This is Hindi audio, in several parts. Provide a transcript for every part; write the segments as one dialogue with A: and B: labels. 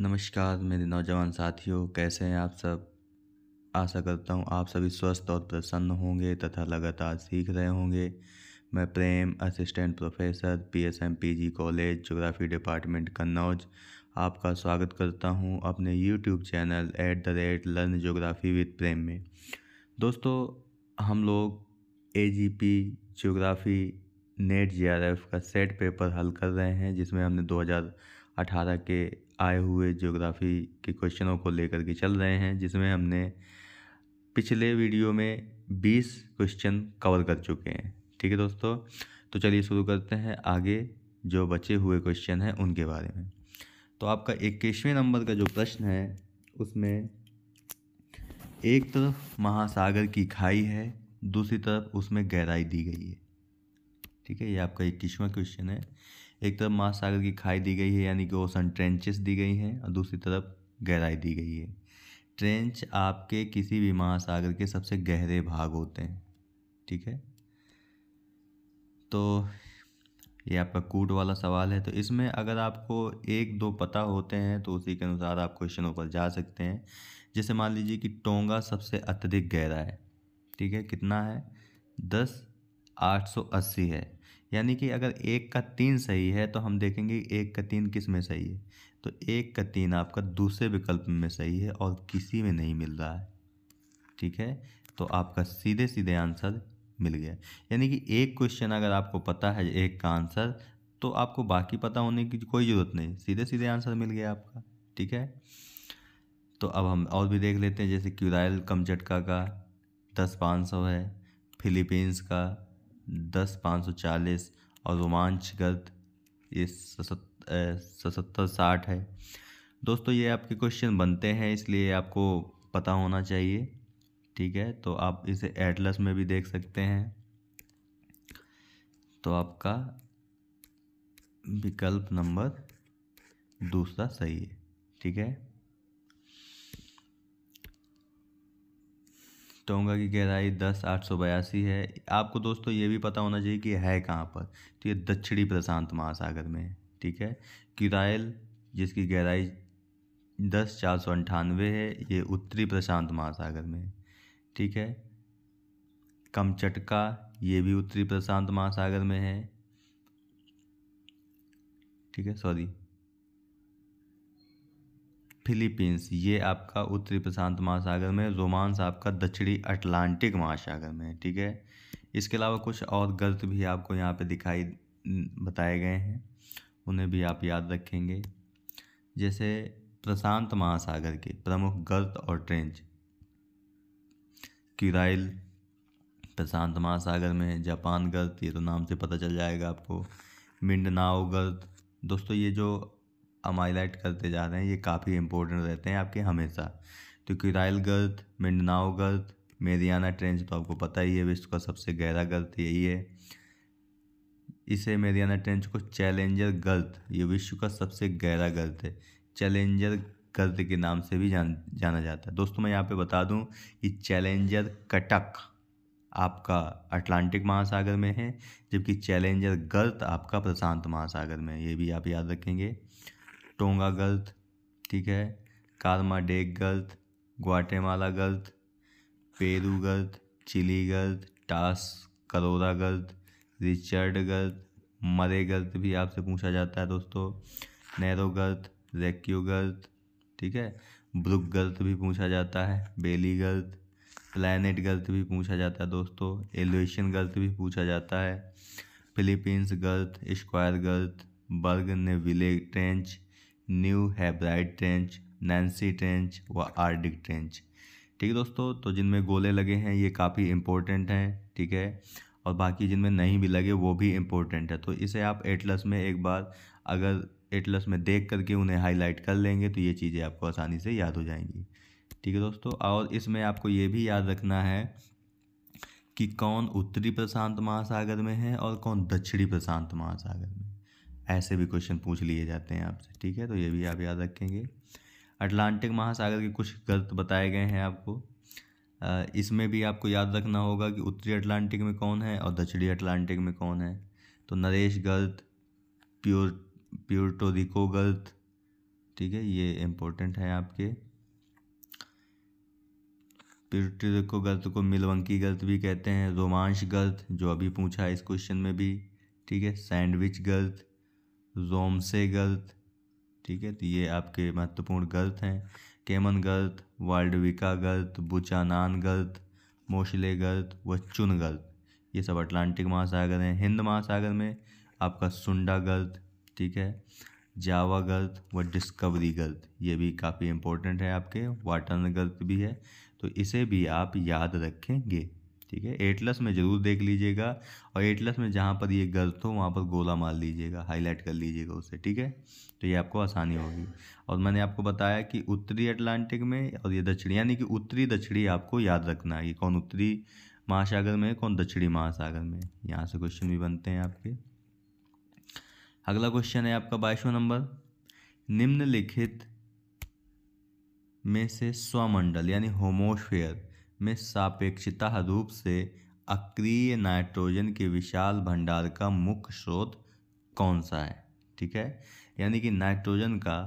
A: नमस्कार मेरे नौजवान साथियों कैसे हैं आप सब आशा करता हूँ आप सभी स्वस्थ और प्रसन्न होंगे तथा लगातार सीख रहे होंगे मैं Prem assistant professor P S M P G college geography department Kannauj आपका स्वागत करता हूँ अपने YouTube channel at the rate learn geography with Prem में दोस्तों हम लोग A G P geography NET J R F का सेट पेपर हल कर रहे हैं जिसमें हमने 2018 के आए हुए ज्योग्राफ़ी के क्वेश्चनों को लेकर के चल रहे हैं जिसमें हमने पिछले वीडियो में 20 क्वेश्चन कवर कर चुके हैं ठीक है दोस्तों तो चलिए शुरू करते हैं आगे जो बचे हुए क्वेश्चन हैं उनके बारे में तो आपका इक्कीसवें नंबर का जो प्रश्न है उसमें एक तरफ महासागर की खाई है दूसरी तरफ उसमें गहराई दी गई है ठीक है ये आपका इक्कीसवा क्वेश्चन है एक तरफ महासागर की खाई दी गई है यानी कि ओसन ट्रेंचेस दी गई हैं और दूसरी तरफ गहराई दी गई है ट्रेंच आपके किसी भी महासागर के सबसे गहरे भाग होते हैं ठीक है तो ये आपका कूट वाला सवाल है तो इसमें अगर आपको एक दो पता होते हैं तो उसी के अनुसार आप क्वेश्चनों पर जा सकते हैं जैसे मान लीजिए कि टोंगा सबसे अत्यधिक गहरा है ठीक है कितना है दस आठ सौ अस्सी है यानी कि अगर एक का तीन सही है तो हम देखेंगे एक का तीन किस में सही है तो एक का तीन आपका दूसरे विकल्प में सही है और किसी में नहीं मिल रहा है ठीक है तो आपका सीधे सीधे आंसर मिल गया यानी कि एक क्वेश्चन अगर आपको पता है एक का आंसर तो आपको बाकी पता होने की कोई ज़रूरत नहीं सीधे सीधे आंसर मिल गया आपका ठीक है तो अब हम और भी देख लेते हैं जैसे क्यूराइल कमचटका का दस पाँच सौ है फिलीपींस का दस पाँच सौ चालीस और रोमांचगत ये सतर साठ है दोस्तों ये आपके क्वेश्चन बनते हैं इसलिए आपको पता होना चाहिए ठीक है तो आप इसे एटलस में भी देख सकते हैं तो आपका विकल्प नंबर दूसरा सही है ठीक है टोंगा की गहराई दस आठ सौ बयासी है आपको दोस्तों ये भी पता होना चाहिए कि है कहाँ पर तो ये दक्षिणी प्रशांत महासागर में है ठीक है किरायल जिसकी गहराई दस चार सौ अंठानवे है ये उत्तरी प्रशांत महासागर में है ठीक है कमचटका ये भी उत्तरी प्रशांत महासागर में है ठीक है सॉरी फिलीपींस ये आपका उत्तरी प्रशांत महासागर में रोमांस आपका दक्षिणी अटलांटिक महासागर में ठीक है इसके अलावा कुछ और गर्त भी आपको यहाँ पे दिखाई बताए गए हैं उन्हें भी आप याद रखेंगे जैसे प्रशांत महासागर के प्रमुख गर्त और ट्रेंच क्यूराइल प्रशांत महासागर में जापान गलत ये तो नाम से पता चल जाएगा आपको मिंडनाओ गलत दोस्तों ये जो अमाइलाइट करते जा रहे हैं ये काफ़ी इंपॉर्टेंट रहते हैं आपके हमेशा तो किराइल गर्द मिंडनाओ गर्द मेरियाना ट्रेंच तो आपको पता ही है विश्व का सबसे गहरा गर्त यही है इसे मेरियाना ट्रेंच को चैलेंजर गर्त ये विश्व का सबसे गहरा गर्त है चैलेंजर गर्त के नाम से भी जान जाना जाता है दोस्तों मैं यहाँ पे बता दूँ कि चैलेंजर कटक आपका अटलांटिक महासागर में है जबकि चैलेंजर गर्त आपका प्रशांत महासागर में है ये भी आप याद रखेंगे टोंगा गलत ठीक है डेक गलत ग्वाटेमाला गलत पेरू गलत चिली गलत टास करोरा गलत रिचर्ड गलत मरे गलत भी आपसे पूछा जाता है दोस्तों नैरो गलत रेक्यू गलत ठीक है ब्रुक गलत भी पूछा जाता है बेली गलत प्लानट गलत भी पूछा जाता है दोस्तों एलोशन गलत भी पूछा जाता है फिलीपींस गलत स्क्वायर गलत Bougainville trench New Hebrides trench Nansei trench व आर्डिक ट्रेंच ठीक है दोस्तों तो जिनमें गोले लगे हैं ये काफ़ी इम्पोर्टेंट हैं ठीक है और बाकी जिनमें नहीं भी लगे वो भी इम्पोर्टेंट है तो इसे आप एटलस में एक बार अगर एटलस में देख करके उन्हें हाईलाइट कर लेंगे तो ये चीज़ें आपको आसानी से याद हो जाएंगी ठीक है दोस्तों और इसमें आपको ये भी याद रखना है कि कौन उत्तरी प्रशांत महासागर में है और कौन दक्षिणी प्रशांत महासागर में ऐसे भी क्वेश्चन पूछ लिए जाते हैं आपसे ठीक है तो ये भी आप याद रखेंगे अटलांटिक महासागर के कुछ गलत बताए गए हैं आपको इसमें भी आपको याद रखना होगा कि उत्तरी अटलांटिक में कौन है और दक्षिणी अटलांटिक में कौन है तो नरेश गलत प्योर प्योर्टोरिको गलत ठीक है ये इम्पोर्टेंट है आपके प्योर्टोरिको गलत को मिलवंकी गलत भी कहते हैं रोमांश गलत जो अभी पूछा है इस क्वेश्चन में भी ठीक है सैंडविच गलत रोम से गर्त ठीक है तो ये आपके महत्वपूर्ण गर्त हैं केमन गर्त वाल्डविका गर्त बुचानान गर्त मोशले गर्त व चुन गर्त ये सब अटलांटिक महासागर हैं हिंद महासागर में आपका सुंडा गर्त ठीक है जावा गर्त व डिस्कवरी गर्त ये भी काफ़ी इम्पोर्टेंट है आपके वाटन गर्त भी है तो इसे भी आप याद रखेंगे ठीक है एटलस में ज़रूर देख लीजिएगा और एटलस में जहाँ पर ये गलत हो वहाँ पर गोला मार लीजिएगा हाईलाइट कर लीजिएगा उसे ठीक है तो ये आपको आसानी होगी और मैंने आपको बताया कि उत्तरी अटलांटिक में और ये दक्षिणी यानी कि उत्तरी दक्षिणी आपको याद रखना है कि कौन उत्तरी महासागर में कौन दक्षिणी महासागर में यहाँ से क्वेश्चन भी बनते हैं आपके अगला क्वेश्चन है आपका बाईसवा नंबर निम्नलिखित में से स्वमंडल यानी होमोस्फेयर में सापेक्षता रूप से अक्रिय नाइट्रोजन के विशाल भंडार का मुख्य स्रोत कौन सा है ठीक है यानी कि नाइट्रोजन का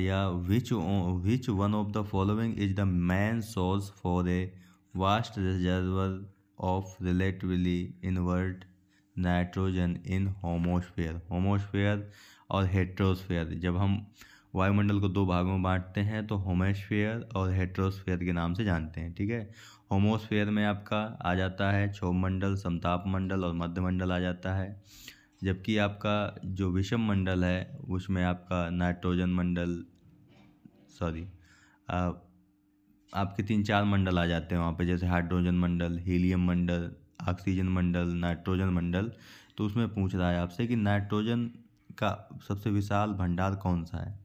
A: या which which one of the following is the main source for a vast reservoir of relatively inert nitrogen in homosphere homosphere और हेट्रोस्फेयर जब हम वायुमंडल को दो भागों में बांटते हैं तो होमोस्फेयर और हेट्रोस्फेयर के नाम से जानते हैं ठीक है होमोस्फेयर में आपका आ जाता है मंडल समताप मंडल और मध्यमंडल आ जाता है जबकि आपका जो विषम मंडल है उसमें आपका नाइट्रोजन मंडल सॉरी आपके तीन चार मंडल आ जाते हैं वहाँ पे जैसे हाइड्रोजन मंडल हीलियम मंडल ऑक्सीजन मंडल नाइट्रोजन मंडल तो उसमें पूछ रहा है आपसे कि नाइट्रोजन का सबसे विशाल भंडार कौन सा है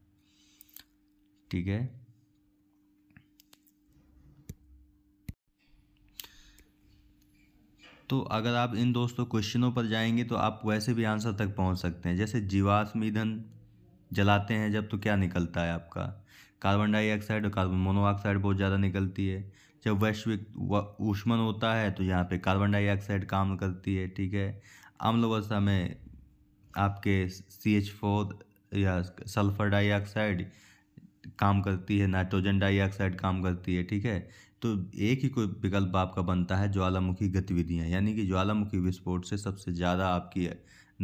A: ठीक है तो अगर आप इन दोस्तों क्वेश्चनों पर जाएंगे तो आप वैसे भी आंसर तक पहुंच सकते हैं जैसे जीवाश्म ईंधन जलाते हैं जब तो क्या निकलता है आपका कार्बन डाइऑक्साइड और कार्बन मोनोऑक्साइड बहुत ज़्यादा निकलती है जब वैश्विक ऊष्मन होता है तो यहाँ पे कार्बन डाइऑक्साइड काम करती है ठीक है अम्लवस्था में आपके सी एच फोर या सल्फर डाइऑक्साइड काम करती है नाइट्रोजन डाइऑक्साइड काम करती है ठीक है तो एक ही कोई विकल्प आपका बनता है ज्वालामुखी गतिविधियाँ यानी कि ज्वालामुखी विस्फोट से सबसे ज़्यादा आपकी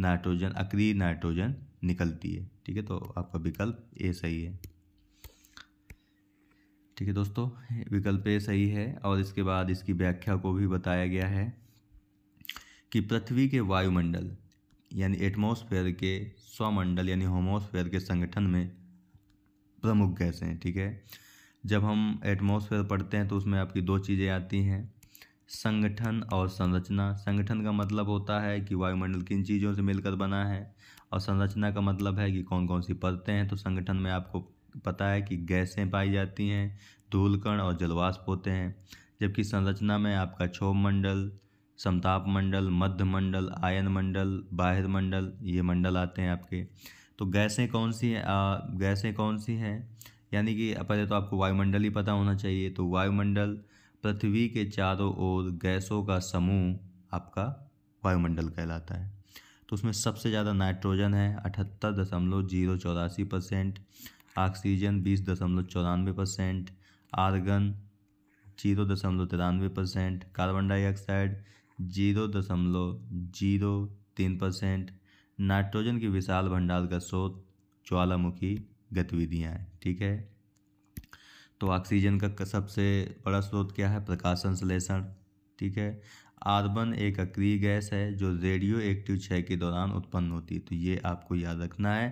A: नाइट्रोजन अक्रिय नाइट्रोजन निकलती है ठीक है तो आपका विकल्प ए सही है ठीक है दोस्तों विकल्प ए सही है और इसके बाद इसकी व्याख्या को भी बताया गया है कि पृथ्वी के वायुमंडल यानी एटमॉस्फेयर के स्वमंडल यानी होमोस्फेयर के संगठन में प्रमुख गैसें हैं ठीक है जब हम एटमॉस्फेयर पढ़ते हैं तो उसमें आपकी दो चीज़ें आती हैं संगठन और संरचना संगठन का मतलब होता है कि वायुमंडल किन चीज़ों से मिलकर बना है और संरचना का मतलब है कि कौन कौन सी परतें हैं तो संगठन में आपको पता है कि गैसें पाई जाती हैं धूलकण और जलवाष्प होते हैं जबकि संरचना में आपका क्षोभ मंडल समताप मंडल मध्य मंडल आयन मंडल बाहर मंडल ये मंडल आते हैं आपके तो गैसें कौन सी हैं गैसें कौन सी हैं यानी कि पहले तो आपको वायुमंडल ही पता होना चाहिए तो वायुमंडल पृथ्वी के चारों ओर गैसों का समूह आपका वायुमंडल कहलाता है तो उसमें सबसे ज़्यादा नाइट्रोजन है अठहत्तर दशमलव जीरो चौरासी परसेंट ऑक्सीजन बीस दशमलव चौरानवे परसेंट आर्गन जीरो दशमलव तिरानवे परसेंट कार्बन डाइऑक्साइड जीरो दशमलव जीरो तीन परसेंट नाइट्रोजन की विशाल भंडार का स्रोत ज्वालामुखी गतिविधियाँ हैं ठीक है तो ऑक्सीजन का सबसे बड़ा स्रोत क्या है प्रकाश संश्लेषण ठीक है आर्बन एक अक्रिय गैस है जो रेडियो एक्टिव क्षय के दौरान उत्पन्न होती है तो ये आपको याद रखना है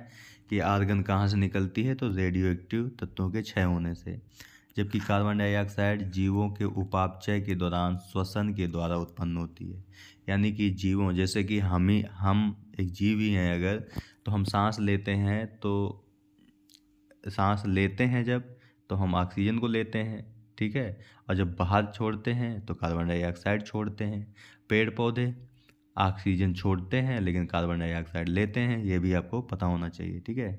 A: कि आर्गन कहाँ से निकलती है तो रेडियो एक्टिव तत्वों के क्षय होने से जबकि कार्बन डाइऑक्साइड जीवों के उपापचय के दौरान श्वसन के द्वारा उत्पन्न होती है यानी कि जीवों जैसे कि हम ही हम एक जीव ही हैं अगर तो हम सांस लेते हैं तो सांस लेते हैं जब तो हम ऑक्सीजन को लेते हैं ठीक है और जब बाहर छोड़ते हैं तो कार्बन डाइऑक्साइड छोड़ते हैं पेड़ पौधे ऑक्सीजन छोड़ते हैं लेकिन कार्बन डाइऑक्साइड लेते हैं ये भी आपको पता होना चाहिए ठीक है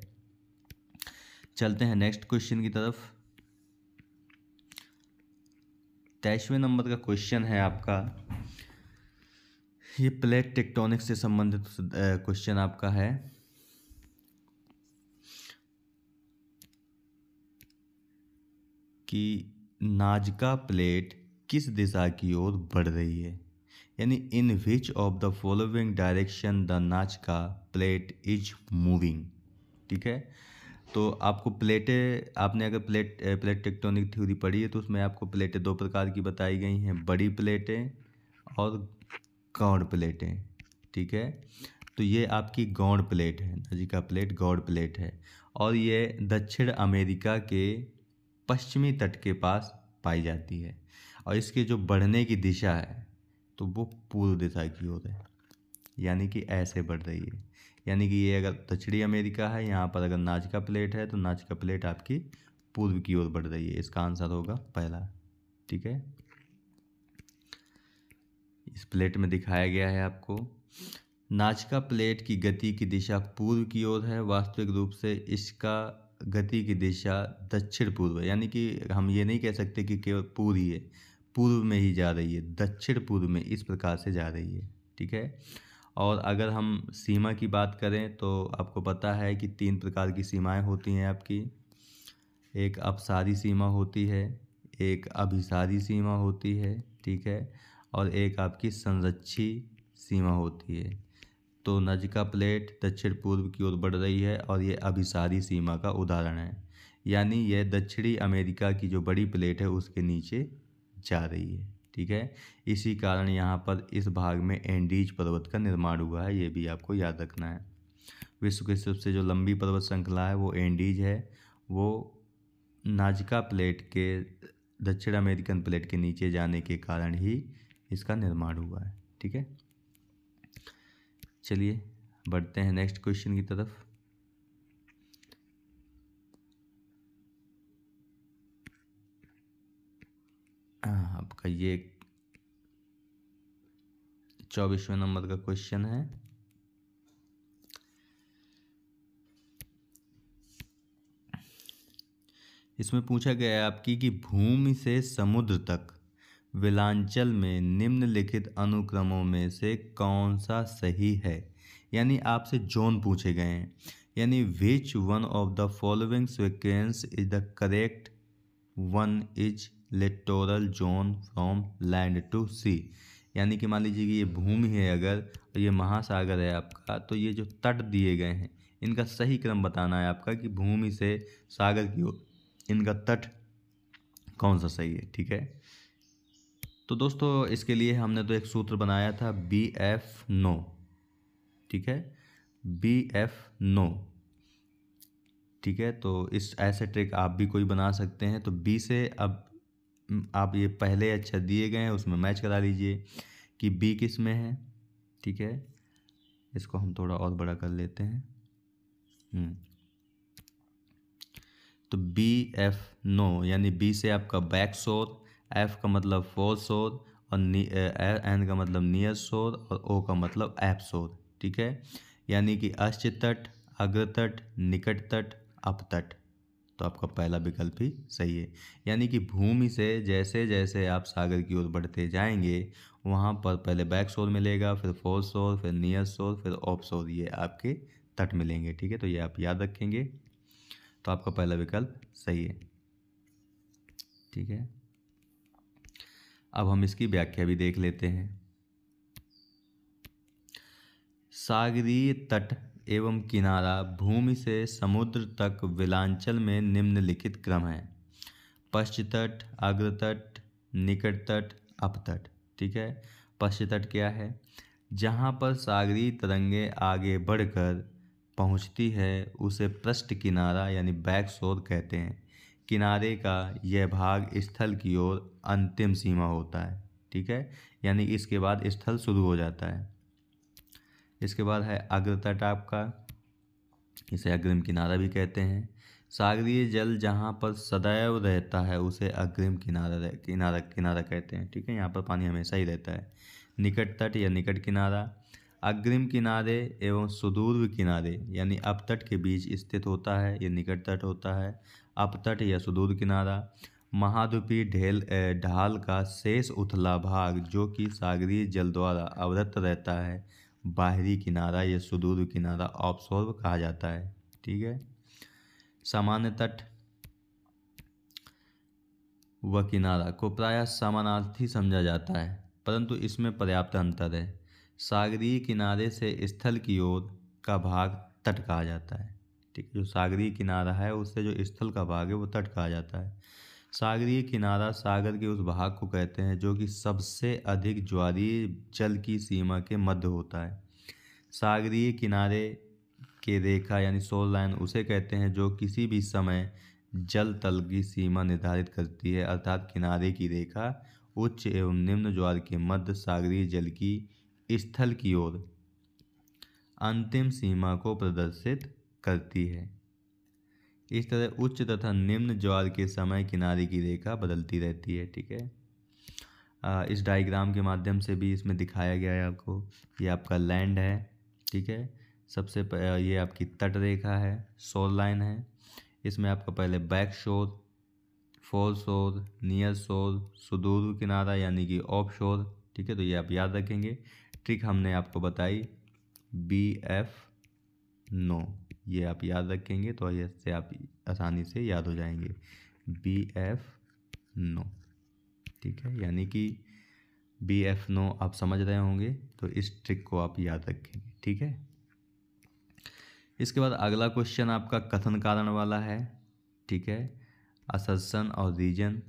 A: चलते हैं नेक्स्ट क्वेश्चन की तरफ तेईसवें नंबर का क्वेश्चन है आपका ये प्लेट टेक्टोनिक्स से संबंधित क्वेश्चन आपका है कि नाजका प्लेट किस दिशा की ओर बढ़ रही है यानी in which of the following direction the Nazca plate is moving ठीक है तो आपको प्लेटें आपने अगर प्लेट प्लेट टेक्टोनिक थ्योरी पढ़ी है तो उसमें आपको प्लेटें दो प्रकार की बताई गई हैं बड़ी प्लेटें और गौड़ प्लेटें ठीक है तो ये आपकी गौड़ प्लेट है नजी का प्लेट गौड़ प्लेट है और ये दक्षिण अमेरिका के पश्चिमी तट के पास पाई जाती है और इसके जो बढ़ने की दिशा है तो वो पूर्व दिशा की ओर है यानी कि ऐसे बढ़ रही है यानी कि ये अगर दक्षिणी अमेरिका है यहाँ पर अगर नाच का प्लेट है तो नाच का प्लेट आपकी पूर्व की ओर बढ़ रही है इसका आंसर होगा पहला ठीक है इस प्लेट में दिखाया गया है आपको नाचिका प्लेट की गति की दिशा पूर्व की ओर है वास्तविक रूप से इसका गति की दिशा दक्षिण पूर्व यानी कि हम ये नहीं कह सकते कि केवल पूर्व ही है पूर्व में ही जा रही है दक्षिण पूर्व में इस प्रकार से जा रही है ठीक है और अगर हम सीमा की बात करें तो आपको पता है कि तीन प्रकार की सीमाएं होती हैं आपकी एक अपसारी सीमा होती है एक अभिसारी सीमा होती है ठीक है और एक आपकी संरक्षी सीमा होती है तो नजका प्लेट दक्षिण पूर्व की ओर बढ़ रही है और ये अभिसारी सीमा का उदाहरण है यानी यह दक्षिणी अमेरिका की जो बड़ी प्लेट है उसके नीचे जा रही है ठीक है इसी कारण यहाँ पर इस भाग में एंडीज पर्वत का निर्माण हुआ है ये भी आपको याद रखना है विश्व की सबसे जो लंबी पर्वत श्रृंखला है वो एंडीज है वो नाजिका प्लेट के दक्षिण अमेरिकन प्लेट के नीचे जाने के कारण ही इसका निर्माण हुआ है ठीक है चलिए बढ़ते हैं नेक्स्ट क्वेश्चन की तरफ आपका हाँ, ये चौबीसवें नंबर का क्वेश्चन है इसमें पूछा गया है आपकी कि भूमि से समुद्र तक विलांचल में निम्नलिखित अनुक्रमों में से कौन सा सही है यानी आपसे जोन पूछे गए हैं यानी which one of the following sequence is the correct one is littoral zone from land to sea यानी कि मान लीजिए कि ये भूमि है अगर और ये महासागर है आपका तो ये जो तट दिए गए हैं इनका सही क्रम बताना है आपका कि भूमि से सागर की ओर इनका तट कौन सा सही है ठीक है तो दोस्तों इसके लिए हमने तो एक सूत्र बनाया था बी एफ नो ठीक है बी एफ नो ठीक है तो इस ऐसे ट्रिक आप भी कोई बना सकते हैं तो बी से अब आप ये पहले अच्छा दिए गए हैं उसमें मैच करा लीजिए कि बी किस में है ठीक है इसको हम थोड़ा और बड़ा कर लेते हैं हम्म। तो बी एफ नो यानी बी से आपका बैक शोर एफ का मतलब फोर शोध और एन का मतलब नियर शोध और ओ का मतलब एफ शोध ठीक है यानी कि अश्च तट अग्र तट निकट तट अप तट तो आपका पहला विकल्प ही सही है यानी कि भूमि से जैसे जैसे आप सागर की ओर बढ़ते जाएंगे वहाँ पर पहले बैक शोर मिलेगा फिर फोर शोर फिर नियर शोर फिर ऑफ शोर ये आपके तट मिलेंगे ठीक है तो ये आप याद रखेंगे तो आपका पहला विकल्प सही है ठीक है अब हम इसकी व्याख्या भी देख लेते हैं सागरीय तट एवं किनारा भूमि से समुद्र तक विलांचल में निम्नलिखित क्रम है पश्च तट अग्र तट निकट तट अपतट ठीक है पश्च तट क्या है जहाँ पर सागरी तरंगे आगे बढ़कर पहुँचती है उसे पृष्ठ किनारा यानी बैक शोर कहते हैं किनारे का यह भाग स्थल की ओर अंतिम सीमा होता है ठीक है यानी इसके बाद स्थल शुरू हो जाता है इसके बाद है अग्रतट आपका इसे अग्रिम किनारा भी कहते हैं सागरीय जल जहाँ पर सदैव रहता है उसे अग्रिम किनारा किनारा किनारा कहते हैं ठीक है यहाँ पर पानी हमेशा ही रहता है निकट तट या निकट किनारा अग्रिम किनारे एवं सुदूर किनारे यानी अपतट के बीच स्थित होता है या निकट तट होता है अपतट या सुदूर किनारा महाद्वीपी ढेल ढाल का शेष उथला भाग जो कि सागरीय जल द्वारा अवरत रहता है बाहरी किनारा या सुदूर किनारा ऑफशोर कहा जाता है ठीक है सामान्य तट व किनारा को प्रायः समानार्थी समझा जाता है परंतु इसमें पर्याप्त अंतर है सागरीय किनारे से स्थल की ओर का भाग तट कहा जाता है ठीक है जो सागरीय किनारा है उससे जो स्थल का भाग है वो तट कहा जाता है सागरीय किनारा सागर के उस भाग को कहते हैं जो कि सबसे अधिक ज्वारीय जल की सीमा के मध्य होता है सागरीय किनारे के रेखा यानी सोल लाइन उसे कहते हैं जो किसी भी समय जल तल की सीमा निर्धारित करती है अर्थात किनारे की रेखा उच्च एवं निम्न ज्वार के मध्य सागरीय जल की स्थल की ओर अंतिम सीमा को प्रदर्शित करती है इस तरह उच्च तथा निम्न ज्वार के समय किनारे की रेखा बदलती रहती है ठीक है इस डायग्राम के माध्यम से भी इसमें दिखाया गया है आपको ये आपका लैंड है ठीक है सबसे ये आपकी तट रेखा है सोल लाइन है इसमें आपका पहले बैक शोर फोर शोर नियर शोर सुदूर किनारा यानी कि ऑफ शोर ठीक है तो ये आप याद रखेंगे ट्रिक हमने आपको बताई बी एफ नो ये आप याद रखेंगे तो इससे आप आसानी से याद हो जाएंगे बी एफ नो ठीक है यानी कि बी एफ नो आप समझ रहे होंगे तो इस ट्रिक को आप याद रखेंगे ठीक है इसके बाद अगला क्वेश्चन आपका कथन कारण वाला है ठीक है असर्सन और रीजन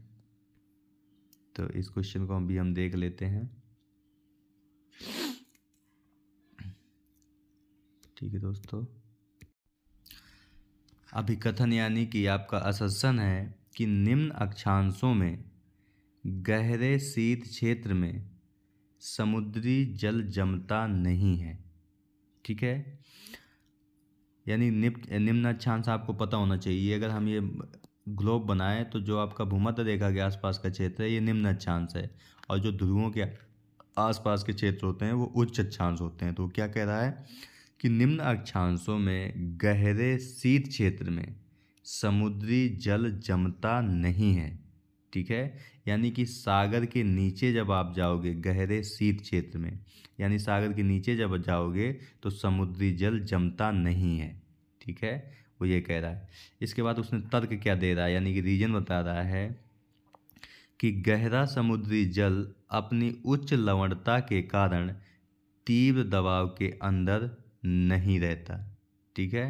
A: तो इस क्वेश्चन को हम भी हम देख लेते हैं ठीक है दोस्तों अभिकथन यानी कि आपका असन है कि निम्न अक्षांशों में गहरे शीत क्षेत्र में समुद्री जल जमता नहीं है ठीक है यानी निम्न निम्न अक्षांश आपको पता होना चाहिए अगर हम ये ग्लोब बनाएं तो जो आपका भूमध्य रेखा के आसपास का क्षेत्र है ये निम्न अक्षांश है और जो ध्रुवों के आसपास के क्षेत्र होते हैं वो उच्च अक्षांश होते हैं तो क्या कह रहा है कि निम्न अक्षांशों में गहरे शीत क्षेत्र में समुद्री जल जमता नहीं है ठीक है यानी कि सागर के नीचे जब आप जाओगे गहरे शीत क्षेत्र में यानी सागर के नीचे जब जाओगे तो समुद्री जल जमता नहीं है ठीक है वो ये कह रहा है इसके बाद उसने तर्क क्या दे रहा है यानी कि रीजन बता रहा है कि गहरा समुद्री जल अपनी उच्च लवणता के कारण तीव्र दबाव के अंदर नहीं रहता ठीक है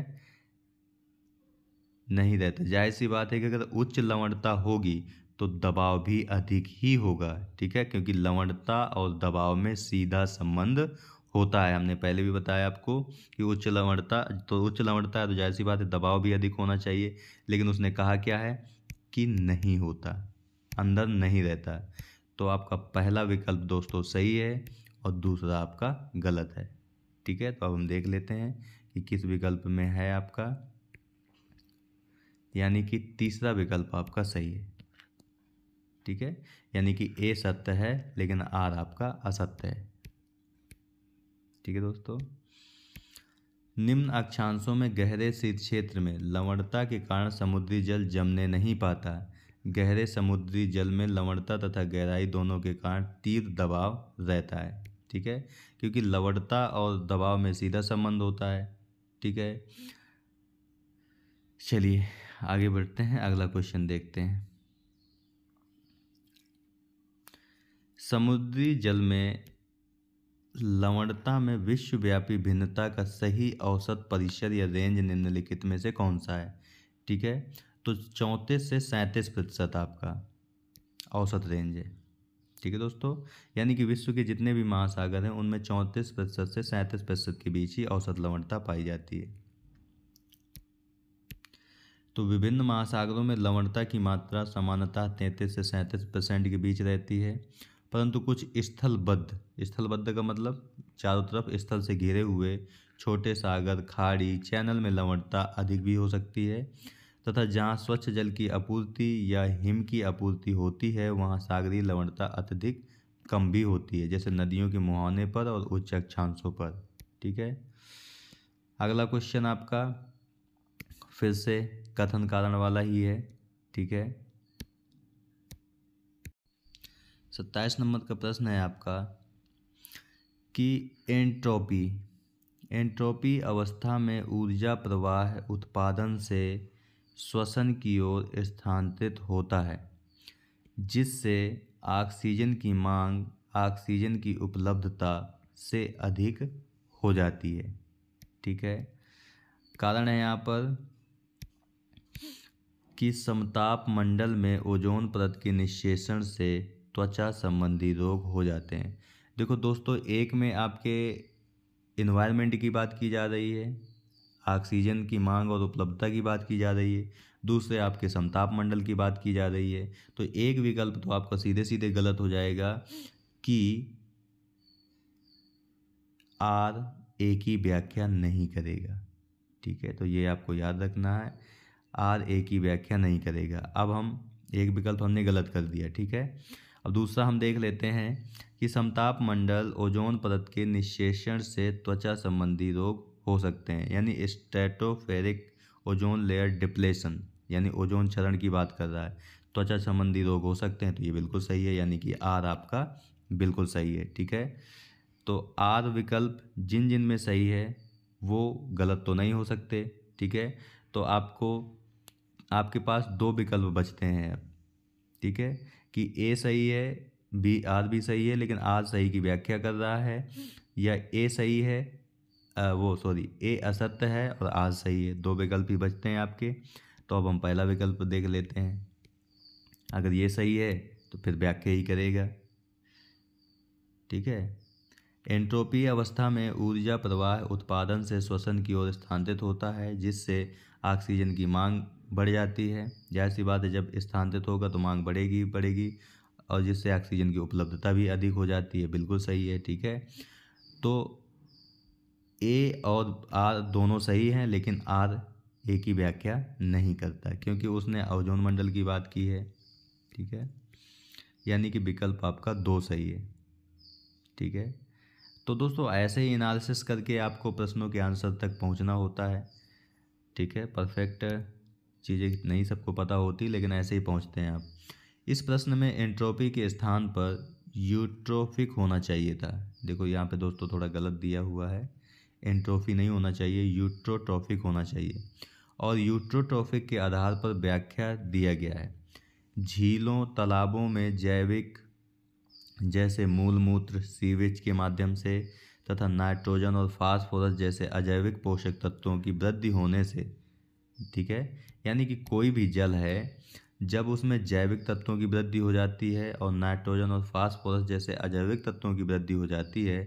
A: नहीं रहता जाहिर सी बात है कि अगर उच्च लवणता होगी तो दबाव भी अधिक ही होगा ठीक है क्योंकि लवणता और दबाव में सीधा संबंध होता है हमने पहले भी बताया आपको कि उच्च लवणता तो उच्च लवणता है तो जाहिर सी बात है दबाव भी अधिक होना चाहिए लेकिन उसने कहा क्या है कि नहीं होता अंदर नहीं रहता तो आपका पहला विकल्प दोस्तों सही है और दूसरा आपका गलत है ठीक है तो अब हम देख लेते हैं कि किस विकल्प में है आपका यानी कि तीसरा विकल्प आपका सही है ठीक है यानी कि ए सत्य है लेकिन आर आपका असत्य है ठीक है दोस्तों निम्न अक्षांशों में गहरे शीत क्षेत्र में लवणता के कारण समुद्री जल जमने नहीं पाता गहरे समुद्री जल में लवणता तथा गहराई दोनों के कारण तीव्र दबाव रहता है ठीक है क्योंकि लवड़ता और दबाव में सीधा संबंध होता है ठीक है चलिए आगे बढ़ते हैं अगला क्वेश्चन देखते हैं समुद्री जल में लवणता में विश्वव्यापी भिन्नता का सही औसत परिसर या रेंज निम्नलिखित में से कौन सा है ठीक है तो चौंतीस से सैंतीस प्रतिशत आपका औसत रेंज है ठीक है दोस्तों यानी कि विश्व के जितने भी महासागर हैं उनमें चौंतीस प्रतिशत से सैंतीस प्रतिशत के बीच ही औसत लवणता पाई जाती है तो विभिन्न महासागरों में लवणता की मात्रा समानता तैंतीस से सैंतीस परसेंट के बीच रहती है परंतु कुछ स्थलबद्ध स्थलबद्ध का मतलब चारों तरफ स्थल से घिरे हुए छोटे सागर खाड़ी चैनल में लवणता अधिक भी हो सकती है तथा जहाँ स्वच्छ जल की आपूर्ति या हिम की आपूर्ति होती है वहाँ सागरीय लवणता अत्यधिक कम भी होती है जैसे नदियों के मुहाने पर और उच्च अक्षांशों पर ठीक है अगला क्वेश्चन आपका फिर से कथन कारण वाला ही है ठीक है सत्ताईस नंबर का प्रश्न है आपका कि एंट्रोपी एंट्रोपी अवस्था में ऊर्जा प्रवाह उत्पादन से श्वसन की ओर स्थानांतरित होता है जिससे ऑक्सीजन की मांग ऑक्सीजन की उपलब्धता से अधिक हो जाती है ठीक है कारण है यहाँ पर कि समताप मंडल में ओजोन परत के निशेषण से त्वचा संबंधी रोग हो जाते हैं देखो दोस्तों एक में आपके इन्वायरमेंट की बात की जा रही है ऑक्सीजन की मांग और उपलब्धता की बात की जा रही है दूसरे आपके समताप मंडल की बात की जा रही है तो एक विकल्प तो आपका सीधे सीधे गलत हो जाएगा कि आर ए की व्याख्या नहीं करेगा ठीक है तो ये आपको याद रखना है आर ए की व्याख्या नहीं करेगा अब हम एक विकल्प हमने गलत कर दिया ठीक है अब दूसरा हम देख लेते हैं कि समताप मंडल ओजोन परत के निशेषण से त्वचा संबंधी रोग हो सकते हैं यानी स्टेटोफेरिक ओजोन लेयर डिप्लेशन यानी ओजोन क्षरण की बात कर रहा है त्वचा संबंधी रोग हो सकते हैं तो ये बिल्कुल सही है यानी कि आर आपका बिल्कुल सही है ठीक है तो आर विकल्प जिन जिन में सही है वो गलत तो नहीं हो सकते ठीक है तो आपको आपके पास दो विकल्प बचते हैं अब ठीक है कि ए सही है बी आर भी सही है लेकिन आर सही की व्याख्या कर रहा है या ए सही है वो सॉरी ए असत्य है और आज सही है दो विकल्प ही बचते हैं आपके तो अब हम पहला विकल्प देख लेते हैं अगर ये सही है तो फिर व्याख्या ही करेगा ठीक है एंट्रोपी अवस्था में ऊर्जा प्रवाह उत्पादन से श्वसन की ओर स्थानांतरित होता है जिससे ऑक्सीजन की मांग बढ़ जाती है जाहिर सी बात है जब स्थानांतरित होगा तो मांग बढ़ेगी बढ़ेगी और जिससे ऑक्सीजन की उपलब्धता भी अधिक हो जाती है बिल्कुल सही है ठीक है तो ए और आर दोनों सही हैं लेकिन आर ए की व्याख्या नहीं करता क्योंकि उसने ओजोन मंडल की बात की है ठीक है यानी कि विकल्प आपका दो सही है ठीक है तो दोस्तों ऐसे ही एनालिसिस करके आपको प्रश्नों के आंसर तक पहुंचना होता है ठीक है परफेक्ट चीज़ें नहीं सबको पता होती लेकिन ऐसे ही पहुंचते हैं आप इस प्रश्न में एंट्रोपी के स्थान पर यूट्रोफिक होना चाहिए था देखो यहाँ पे दोस्तों थोड़ा गलत दिया हुआ है एंट्रोफी नहीं होना चाहिए यूट्रोट्रॉफिक होना चाहिए और यूट्रोट्रॉफिक के आधार पर व्याख्या दिया गया है झीलों तालाबों में जैविक जैसे मूल मूत्र सीवेज के माध्यम से तथा नाइट्रोजन और फास्फोरस जैसे अजैविक पोषक तत्वों की वृद्धि होने से ठीक है यानी कि कोई भी जल है जब उसमें जैविक तत्वों की वृद्धि हो जाती है और नाइट्रोजन और फास्फोरस जैसे अजैविक तत्वों की वृद्धि हो जाती है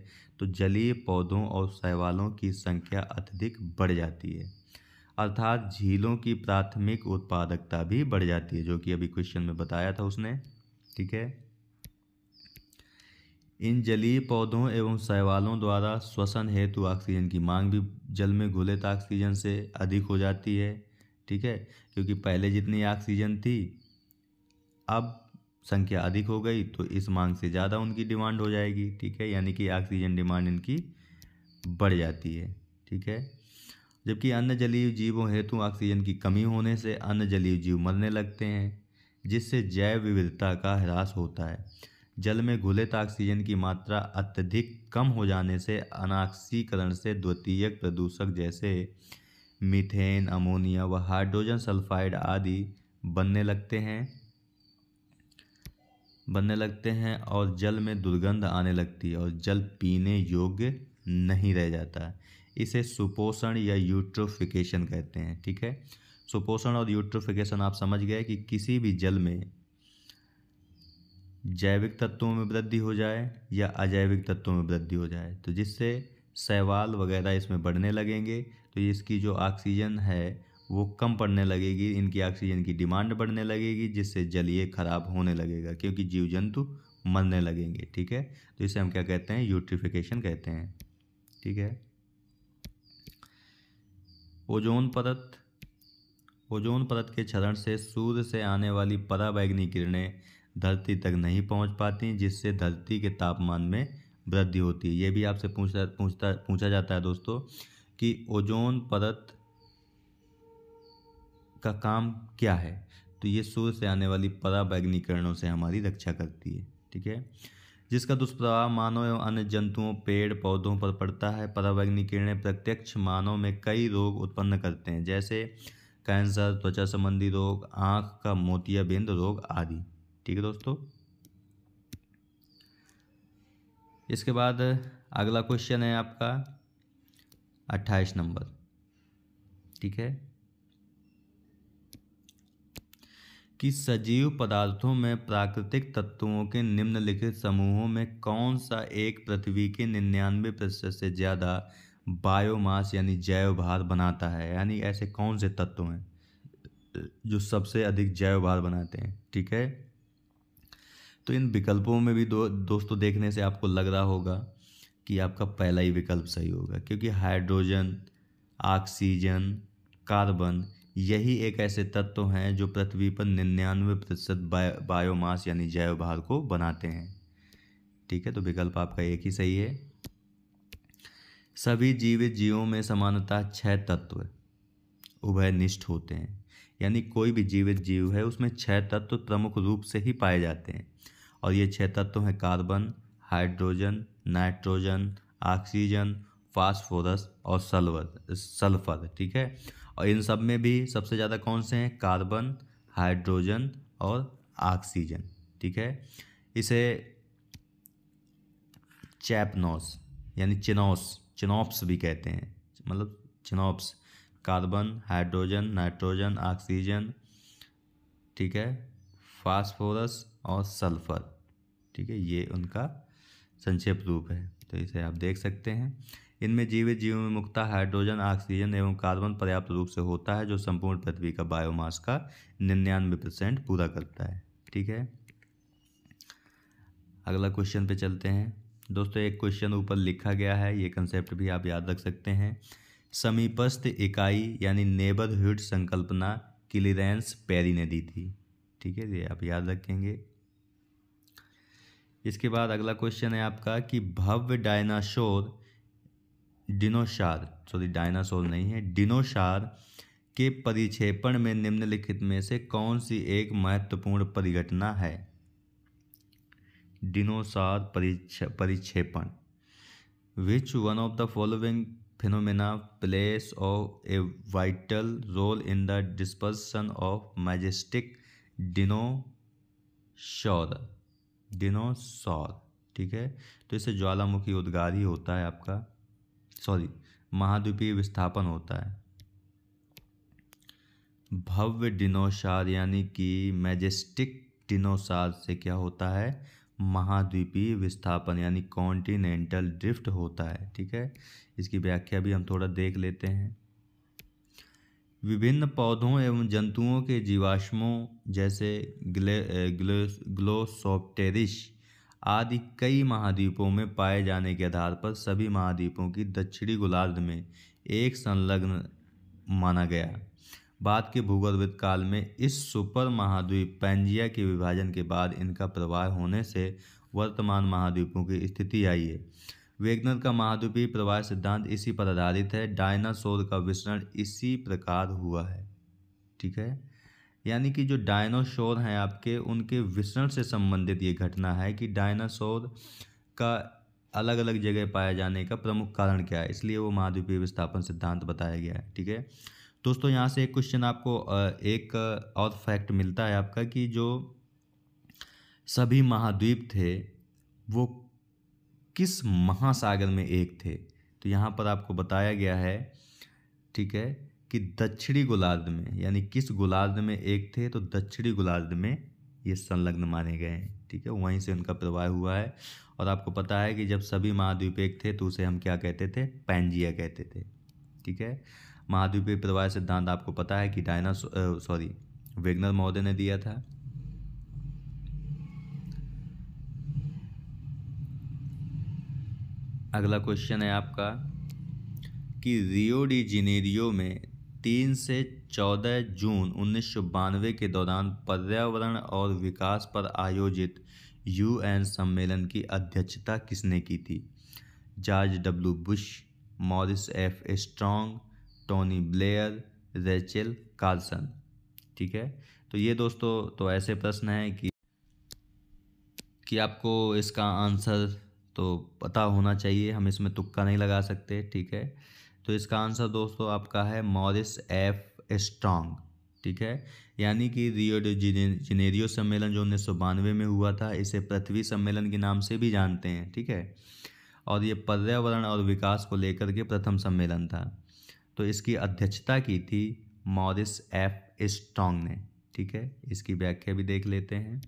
A: तो जलीय पौधों और शैवालों की संख्या अत्यधिक बढ़ जाती है अर्थात झीलों की प्राथमिक उत्पादकता भी बढ़ जाती है जो कि अभी क्वेश्चन में बताया था उसने ठीक है इन जलीय पौधों एवं शैवालों द्वारा श्वसन हेतु ऑक्सीजन की मांग भी जल में घुले तो ऑक्सीजन से अधिक हो जाती है ठीक है क्योंकि पहले जितनी ऑक्सीजन थी अब संख्या अधिक हो गई तो इस मांग से ज़्यादा उनकी डिमांड हो जाएगी ठीक है यानी कि ऑक्सीजन डिमांड इनकी बढ़ जाती है ठीक है जबकि अन्य जलीय जीवों हेतु ऑक्सीजन की कमी होने से अन्य जलीय जीव मरने लगते हैं जिससे जैव विविधता का ह्रास होता है जल में घुलित ऑक्सीजन की मात्रा अत्यधिक कम हो जाने से अनाक्सीकरण से द्वितीयक प्रदूषक जैसे मीथेन अमोनिया व हाइड्रोजन सल्फाइड आदि बनने लगते हैं बनने लगते हैं और जल में दुर्गंध आने लगती है और जल पीने योग्य नहीं रह जाता है इसे सुपोषण या यूट्रोफिकेशन कहते हैं ठीक है सुपोषण और यूट्रोफिकेशन आप समझ गए कि किसी भी जल में जैविक तत्वों में वृद्धि हो जाए या अजैविक तत्वों में वृद्धि हो जाए तो जिससे शैवाल वगैरह इसमें बढ़ने लगेंगे तो इसकी जो ऑक्सीजन है वो कम पड़ने लगेगी इनकी ऑक्सीजन की डिमांड बढ़ने लगेगी जिससे जलीय खराब होने लगेगा क्योंकि जीव जंतु मरने लगेंगे ठीक है तो इसे हम क्या कहते हैं यूट्रिफिकेशन कहते हैं ठीक है ओजोन परत ओजोन परत के क्षरण से सूर्य से आने वाली पराबैग्नि किरणें धरती तक नहीं पहुंच पाती जिससे धरती के तापमान में वृद्धि होती है ये भी आपसे पूछता पूछता पूछा जाता है दोस्तों कि ओजोन परत का काम क्या है तो ये सूर्य से आने वाली पराबैग्नी किरणों से हमारी रक्षा करती है ठीक है जिसका दुष्प्रभाव मानव एवं अन्य जंतुओं पेड़ पौधों पर पड़ता है पराबैग्नी किरणें प्रत्यक्ष मानव में कई रोग उत्पन्न करते हैं जैसे कैंसर त्वचा संबंधी रोग आँख का मोतियाबिंद रोग आदि ठीक है दोस्तों इसके बाद अगला क्वेश्चन है आपका अट्ठाईस नंबर ठीक है कि सजीव पदार्थों में प्राकृतिक तत्वों के निम्नलिखित समूहों में कौन सा एक पृथ्वी के निन्यानवे प्रतिशत से ज़्यादा बायोमास यानी जैव भार बनाता है यानी ऐसे कौन से तत्व हैं जो सबसे अधिक जैव भार बनाते हैं ठीक है तो इन विकल्पों में भी दो दोस्तों देखने से आपको लग रहा होगा कि आपका पहला ही विकल्प सही होगा क्योंकि हाइड्रोजन ऑक्सीजन कार्बन यही एक ऐसे तत्व हैं जो पृथ्वी पर निन्यानवे प्रतिशत बायोमास यानी जैव भार को बनाते हैं ठीक है तो विकल्प आपका एक ही सही है सभी जीवित जीवों में समानता छह तत्व उभयनिष्ठ होते हैं यानी कोई भी जीवित जीव है उसमें छह तत्व प्रमुख रूप से ही पाए जाते हैं और ये छह तत्व हैं carbon hydrogen nitrogen oxygen phosphorus और सल्वर सल्फर ठीक है और इन सब में भी सबसे ज़्यादा कौन से हैं कार्बन हाइड्रोजन और ऑक्सीजन ठीक है इसे चैपनोस यानी चिनॉस चिनॉप्स भी कहते हैं मतलब CHNOPS carbon hydrogen nitrogen oxygen ठीक है फास्फोरस और सल्फर ठीक है ये उनका संक्षेप रूप है तो इसे आप देख सकते हैं इनमें जीवित जीवों में मुक्ता हाइड्रोजन ऑक्सीजन एवं कार्बन पर्याप्त रूप से होता है जो संपूर्ण पृथ्वी का बायोमास का निन्यानवे परसेंट पूरा करता है ठीक है अगला क्वेश्चन पे चलते हैं दोस्तों एक क्वेश्चन ऊपर लिखा गया है ये कंसेप्ट भी आप याद रख सकते हैं समीपस्थ इकाई यानी नेबरहुड संकल्पना क्लियरेंस पेरी ने दी थी ठीक है ये आप याद रखेंगे इसके बाद अगला क्वेश्चन है आपका कि भव्य डायनासोर डिनोशार सॉरी डायनासोर नहीं है डिनोशार के परिक्षेपण में निम्नलिखित में से कौन सी एक महत्वपूर्ण परिघटना है डिनोसार परिक्षेपण which one of the following phenomena plays of a vital role in the dispersion of majestic dinosaur dinosaur ठीक है तो इससे ज्वालामुखी उद्गार ही होता है आपका सॉरी महाद्वीपीय विस्थापन होता है भव्य डिनोसार यानी कि मैजेस्टिक डिनोसार से क्या होता है महाद्वीपीय विस्थापन यानी कॉन्टिनेंटल ड्रिफ्ट होता है ठीक है इसकी व्याख्या भी हम थोड़ा देख लेते हैं विभिन्न पौधों एवं जंतुओं के जीवाश्मों जैसे ग्ले ग्लोसोप्टेरिश आदि कई महाद्वीपों में पाए जाने के आधार पर सभी महाद्वीपों की दक्षिणी गोलार्ध में एक संलग्न माना गया बाद के भूगर्भित काल में इस सुपर महाद्वीप पैंजिया के विभाजन के बाद इनका प्रवाह होने से वर्तमान महाद्वीपों की स्थिति आई है वेगनर का महाद्वीपीय प्रवाह सिद्धांत इसी पर आधारित है डायनासोर का विस्तरण इसी प्रकार हुआ है ठीक है यानी कि जो डायनासोर हैं आपके उनके विसरण से संबंधित ये घटना है कि डायनासोर का अलग अलग जगह पाया जाने का प्रमुख कारण क्या है इसलिए वो महाद्वीपीय विस्थापन सिद्धांत बताया गया है ठीक है दोस्तों यहाँ से एक क्वेश्चन आपको एक और फैक्ट मिलता है आपका कि जो सभी महाद्वीप थे वो किस महासागर में एक थे तो यहाँ पर आपको बताया गया है ठीक है कि दक्षिणी गोलार्ध में यानी किस गोलार्ध में एक थे तो दक्षिणी गोलार्ध में ये संलग्न माने गए हैं ठीक है वहीं से उनका प्रवाह हुआ है और आपको पता है कि जब सभी महाद्वीप एक थे तो उसे हम क्या कहते थे पैंजिया कहते थे ठीक है महाद्वीपीय प्रवाह सिद्धांत आपको पता है कि डायना सॉरी वेगनर महोदय ने दिया था अगला क्वेश्चन है आपका कि रियो डी जिनेरियो में तीन से चौदह जून उन्नीस सौ बानवे के दौरान पर्यावरण और विकास पर आयोजित यूएन सम्मेलन की अध्यक्षता किसने की थी George W Bush Maurice F Strong Tony Blair Rachel Carson ठीक है तो ये दोस्तों तो ऐसे प्रश्न हैं कि कि आपको इसका आंसर तो पता होना चाहिए हम इसमें तुक्का नहीं लगा सकते ठीक है तो इसका आंसर दोस्तों आपका है मॉरिस एफ स्ट्रॉन्ग ठीक है यानी कि रियो डे जिनेरियो सम्मेलन जो उन्नीस सौ बानवे में हुआ था इसे पृथ्वी सम्मेलन के नाम से भी जानते हैं ठीक है और ये पर्यावरण और विकास को लेकर के प्रथम सम्मेलन था तो इसकी अध्यक्षता की थी मॉरिस एफ स्ट्रॉन्ग ने ठीक है इसकी व्याख्या भी देख लेते हैं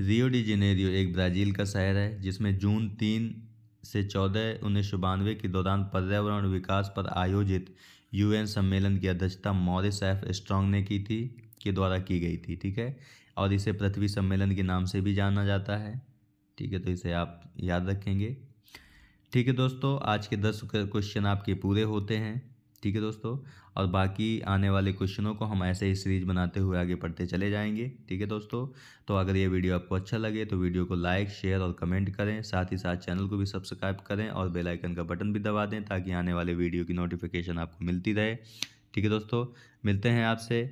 A: रियो डी जेनेरियो एक ब्राज़ील का शहर है जिसमें जून तीन से चौदह उन्नीस सौ बानवे के दौरान पर्यावरण विकास पर आयोजित यूएन सम्मेलन की अध्यक्षता मॉरिस एफ स्ट्रॉन्ग ने की थी के द्वारा की गई थी ठीक है और इसे पृथ्वी सम्मेलन के नाम से भी जाना जाता है ठीक है तो इसे आप याद रखेंगे ठीक है दोस्तों आज के दस क्वेश्चन आपके पूरे होते हैं ठीक है दोस्तों और बाकी आने वाले क्वेश्चनों को हम ऐसे ही सीरीज बनाते हुए आगे पढ़ते चले जाएंगे ठीक है दोस्तों तो अगर ये वीडियो आपको अच्छा लगे तो वीडियो को लाइक शेयर और कमेंट करें साथ ही साथ चैनल को भी सब्सक्राइब करें और बेलाइकन का बटन भी दबा दें ताकि आने वाले वीडियो की नोटिफिकेशन आपको मिलती रहे ठीक है दोस्तों मिलते हैं आपसे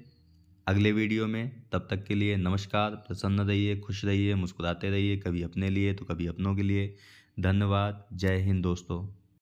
A: अगले वीडियो में तब तक के लिए नमस्कार प्रसन्न रहिए खुश रहिए मुस्कुराते रहिए कभी अपने लिए तो कभी अपनों के लिए धन्यवाद जय हिंद दोस्तों